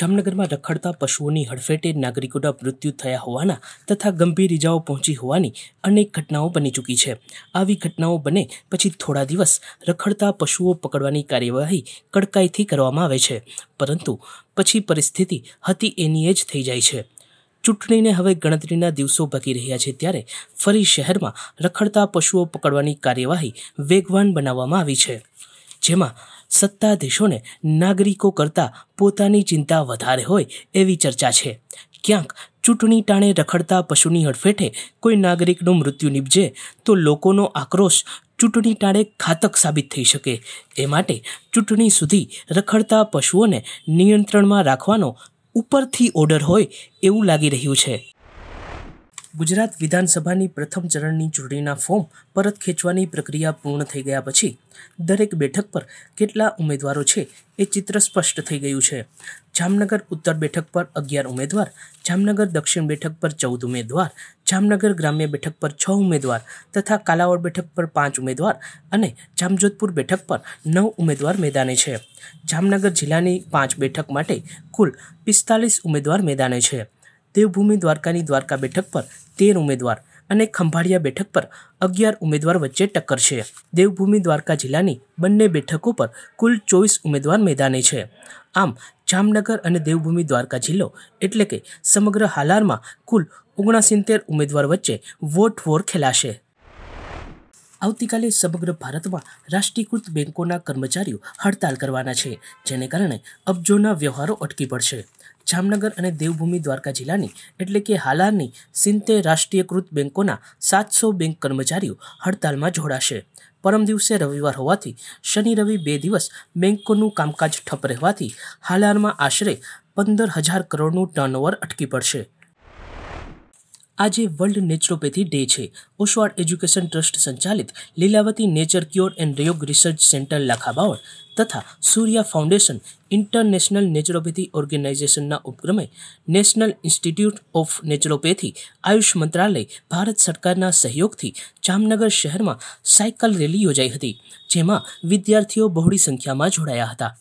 જામનગરમાં રખડતા પશુઓની હડફેટે નાગરિકોના મૃત્યુ થયા હોવાના તથા ગંભીર ઇજાઓ પહોંચી હોવાની અનેક ઘટનાઓ બની ચૂકી છે આવી ઘટનાઓ બને પછી થોડા દિવસ રખડતા પશુઓ પકડવાની કાર્યવાહી કડકાઈથી કરવામાં આવે છે પરંતુ પછી પરિસ્થિતિ હતી એની એ જ થઈ જાય છે ચૂંટણીને હવે ગણતરીના દિવસો બાકી રહ્યા છે ત્યારે ફરી શહેરમાં રખડતા પશુઓ પકડવાની કાર્યવાહી વેગવાન બનાવવામાં આવી છે જેમાં સત્તાધીશોને નાગરિકો કરતાં પોતાની ચિંતા વધારે હોય એવી ચર્ચા છે ક્યાંક ચૂંટણી ટાણે રખડતા પશુની હડફેટે કોઈ નાગરિકનું મૃત્યુ નીપજે તો લોકોનો આક્રોશ ચૂંટણી ટાણે ઘાતક સાબિત થઈ શકે એ માટે ચૂંટણી સુધી રખડતા પશુઓને નિયંત્રણમાં રાખવાનો ઉપરથી ઓર્ડર હોય એવું લાગી રહ્યું છે ગુજરાત વિધાનસભાની પ્રથમ ચરણની ચૂંટણીના ફોર્મ પરત ખેંચવાની પ્રક્રિયા પૂર્ણ થઈ ગયા પછી દરેક બેઠક પર કેટલા ઉમેદવારો છે એ ચિત્ર સ્પષ્ટ થઈ ગયું છે જામનગર ઉત્તર બેઠક પર અગિયાર ઉમેદવાર જામનગર દક્ષિણ બેઠક પર ચૌદ ઉમેદવાર જામનગર ગ્રામ્ય બેઠક પર છ ઉમેદવાર તથા કાલાવડ બેઠક પર પાંચ ઉમેદવાર અને જામજોધપુર બેઠક પર નવ ઉમેદવાર મેદાને છે જામનગર જિલ્લાની પાંચ બેઠક માટે કુલ પિસ્તાલીસ ઉમેદવાર મેદાને છે દેવભૂમિ દ્વારકાની દ્વારકા બેઠક પર તેર ઉમેદવાર અને ખંભાળિયા બેઠક પર અગિયાર ઉમેદવાર વચ્ચે ટક્કર છે દેવભૂમિ દ્વારકા જિલ્લાની બંને બેઠકો પર કુલ ચોવીસ ઉમેદવાર મેદાને છે આમ જામનગર અને દેવભૂમિ દ્વારકા જિલ્લો એટલે કે સમગ્ર હાલારમાં કુલ ઓગણસિત્તેર ઉમેદવાર વચ્ચે વોટ વોર ખેલાશે આવતીકાલે સમગ્ર ભારતમાં રાષ્ટ્રીયકૃત બેન્કોના કર્મચારીઓ હડતાલ કરવાના છે જેને કારણે અબજોના વ્યવહારો અટકી પડશે જામનગર અને દેવભૂમિ દ્વારકા જિલ્લાની એટલે કે હાલાની સિત્તેર રાષ્ટ્રીયકૃત બેન્કોના સાતસો બેંક કર્મચારીઓ હડતાલમાં જોડાશે પરમ દિવસે રવિવાર હોવાથી શનિ રવિ બે દિવસ બેન્કોનું કામકાજ ઠપ રહેવાથી હાલારમાં આશરે પંદર હજાર કરોડનું ટર્નઓવર અટકી પડશે આજે વર્લ્ડ નેચરોપેથી ડે છે ઓશવાડ એજ્યુકેશન ટ્રસ્ટ સંચાલિત Lilavati nature cure and yoga research centre Lakhabaval તથા સૂર્યા ફાઉન્ડેશન ઇન્ટરનેશનલ નેચરોપેથી ઓર્ગેનાઇઝેશનના ઉપક્રમે national institute of naturopathy Ayush મંત્રાલય ભારત સરકારના સહયોગથી જામનગર શહેરમાં સાયકલ રેલી યોજાઈ હતી જેમાં વિદ્યાર્થીઓ બહોળી સંખ્યામાં જોડાયા હતા